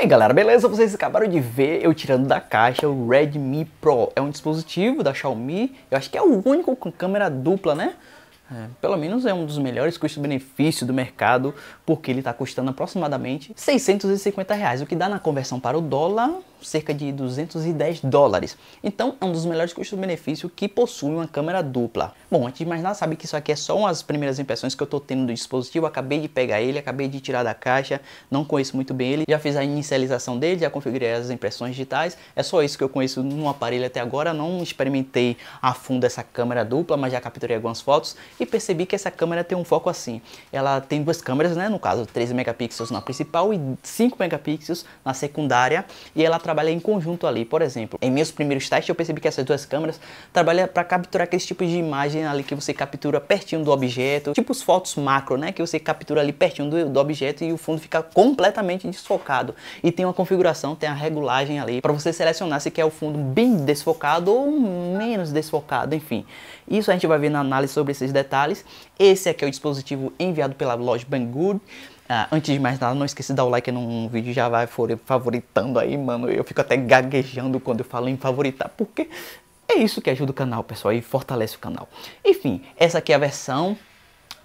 E aí galera, beleza? Vocês acabaram de ver eu tirando da caixa o Redmi Pro. É um dispositivo da Xiaomi, eu acho que é o único com câmera dupla, né? É, pelo menos é um dos melhores custo-benefício do mercado, porque ele está custando aproximadamente 650 reais, o que dá na conversão para o dólar cerca de 210 dólares. Então é um dos melhores custo-benefício que possui uma câmera dupla. Bom, antes de mais nada, sabe que isso aqui é só umas primeiras impressões que eu estou tendo do dispositivo. Acabei de pegar ele, acabei de tirar da caixa, não conheço muito bem ele. Já fiz a inicialização dele, já configurei as impressões digitais. É só isso que eu conheço no aparelho até agora. Não experimentei a fundo essa câmera dupla, mas já capturei algumas fotos e percebi que essa câmera tem um foco assim. Ela tem duas câmeras, né? No caso, 13 megapixels na principal e 5 megapixels na secundária, e ela trabalha em conjunto ali. Por exemplo, em meus primeiros testes eu percebi que essas duas câmeras trabalham para capturar aqueles tipos de imagem ali que você captura pertinho do objeto, tipo os fotos macro, né? Que você captura ali pertinho do, do objeto e o fundo fica completamente desfocado. E tem uma configuração, tem a regulagem ali para você selecionar se quer o fundo bem desfocado ou menos desfocado, enfim. Isso a gente vai ver na análise sobre esses detalhes detalhes. Esse aqui é o dispositivo enviado pela loja Banggood. Ah, antes de mais nada, não esqueça de dar o like no vídeo, já vai favoritando aí, mano. Eu fico até gaguejando quando eu falo em favoritar, porque é isso que ajuda o canal, pessoal, e fortalece o canal. Enfim, essa aqui é a versão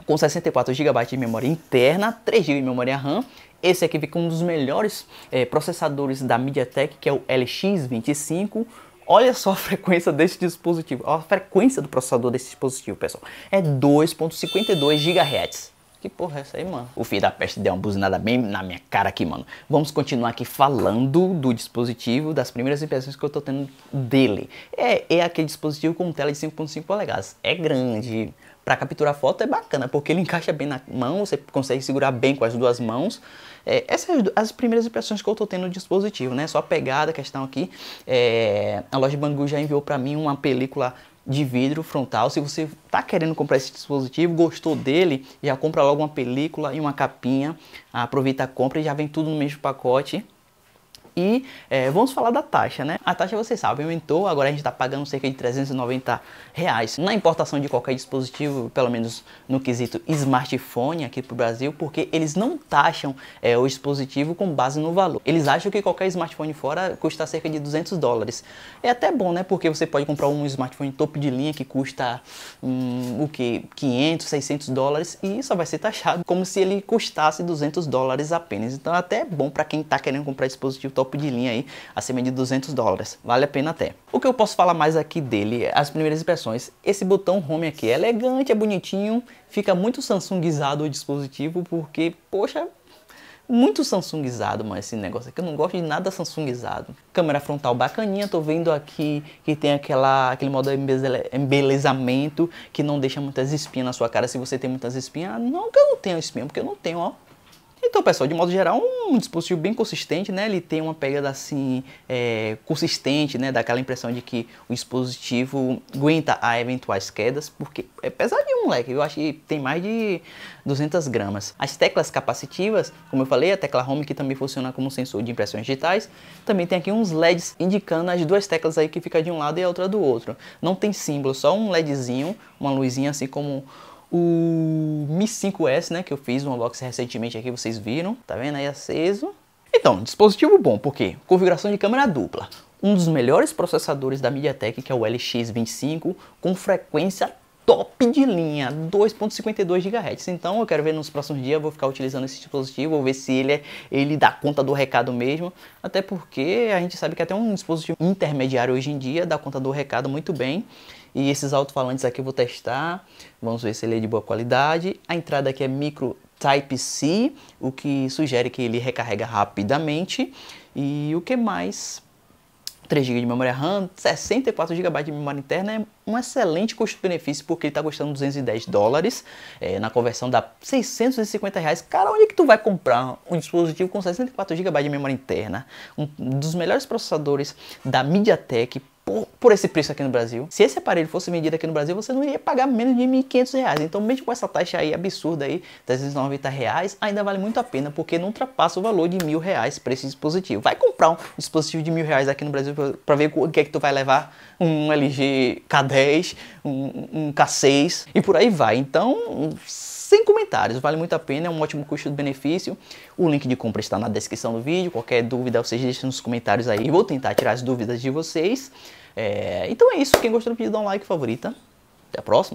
com 64 GB de memória interna, 3 GB de memória RAM. Esse aqui fica um dos melhores é, processadores da MediaTek, que é o LX25 Olha só a frequência desse dispositivo. A frequência do processador desse dispositivo, pessoal, é 2.52 GHz. Que porra é essa aí, mano? O filho da peste deu uma buzinada bem na minha cara aqui, mano. Vamos continuar aqui falando do dispositivo, das primeiras impressões que eu tô tendo dele. É, é aquele dispositivo com tela de 5.5 polegadas. É grande. Para capturar foto é bacana, porque ele encaixa bem na mão, você consegue segurar bem com as duas mãos. É, essas as primeiras impressões que eu tô tendo do dispositivo, né? Só a pegada, que questão aqui. É, a loja Bangu já enviou para mim uma película de vidro frontal. Se você está querendo comprar esse dispositivo, gostou dele, já compra logo uma película e uma capinha. Aproveita a compra e já vem tudo no mesmo pacote. E é, vamos falar da taxa, né? A taxa, vocês sabem, aumentou, agora a gente está pagando cerca de 390 reais na importação de qualquer dispositivo, pelo menos no quesito smartphone aqui para o Brasil, porque eles não taxam é, o dispositivo com base no valor. Eles acham que qualquer smartphone fora custa cerca de 200 dólares. É até bom, né? Porque você pode comprar um smartphone topo de linha que custa hum, o que 500, 600 dólares e só vai ser taxado como se ele custasse 200 dólares apenas. Então, é até bom para quem está querendo comprar dispositivo top top de linha aí, acima de 200 dólares. Vale a pena até. O que eu posso falar mais aqui dele, é as primeiras impressões. Esse botão Home aqui é elegante, é bonitinho, fica muito Samsungizado o dispositivo, porque, poxa, muito Samsungizado, mano, esse negócio aqui. Eu não gosto de nada Samsungizado. Câmera frontal bacaninha, tô vendo aqui que tem aquela, aquele modo embelezamento que não deixa muitas espinhas na sua cara. Se você tem muitas espinhas, não que eu não tenho espinha, porque eu não tenho, ó. Então, pessoal, de modo geral, um dispositivo bem consistente, né? Ele tem uma pegada assim é, consistente, né? Daquela impressão de que o dispositivo aguenta a eventuais quedas, porque é pesadinho, moleque. Eu acho que tem mais de 200 gramas. As teclas capacitivas, como eu falei, a tecla Home que também funciona como sensor de impressões digitais, também tem aqui uns LEDs indicando as duas teclas aí que fica de um lado e a outra do outro. Não tem símbolo, só um LEDzinho, uma luzinha assim como o Mi 5S, né, que eu fiz um unboxing recentemente aqui, vocês viram, tá vendo aí aceso. Então, dispositivo bom, porque configuração de câmera dupla, um dos melhores processadores da MediaTek, que é o LX25, com frequência top de linha, 2.52 GHz. Então eu quero ver nos próximos dias, vou ficar utilizando esse dispositivo, vou ver se ele, é, ele dá conta do recado mesmo, até porque a gente sabe que até um dispositivo intermediário hoje em dia dá conta do recado muito bem. E esses alto-falantes aqui eu vou testar, vamos ver se ele é de boa qualidade. A entrada aqui é micro Type-C, o que sugere que ele recarrega rapidamente. E o que mais? 3 GB de memória RAM, 64 GB de memória interna é um excelente custo-benefício porque ele está custando 210 dólares, é, na conversão dá 650 reais. Cara, onde é que tu vai comprar um dispositivo com 64 GB de memória interna? Um dos melhores processadores da MediaTek por, por, esse preço aqui no Brasil. Se esse aparelho fosse vendido aqui no Brasil, você não iria pagar menos de R$ 1.500. Então, mesmo com essa taxa aí absurda aí, R$ reais, ainda vale muito a pena, porque não ultrapassa o valor de R$ reais para esse dispositivo. Vai comprar um dispositivo de R$ reais aqui no Brasil para ver o que é que tu vai levar, um LG K10, um, um K6 e por aí vai. Então, sem comentários, vale muito a pena, é um ótimo custo-benefício. O link de compra está na descrição do vídeo. Qualquer dúvida, vocês deixem nos comentários aí. Vou tentar tirar as dúvidas de vocês. É, então é isso. Quem gostou do vídeo, dá um like, favorita. Até a próxima.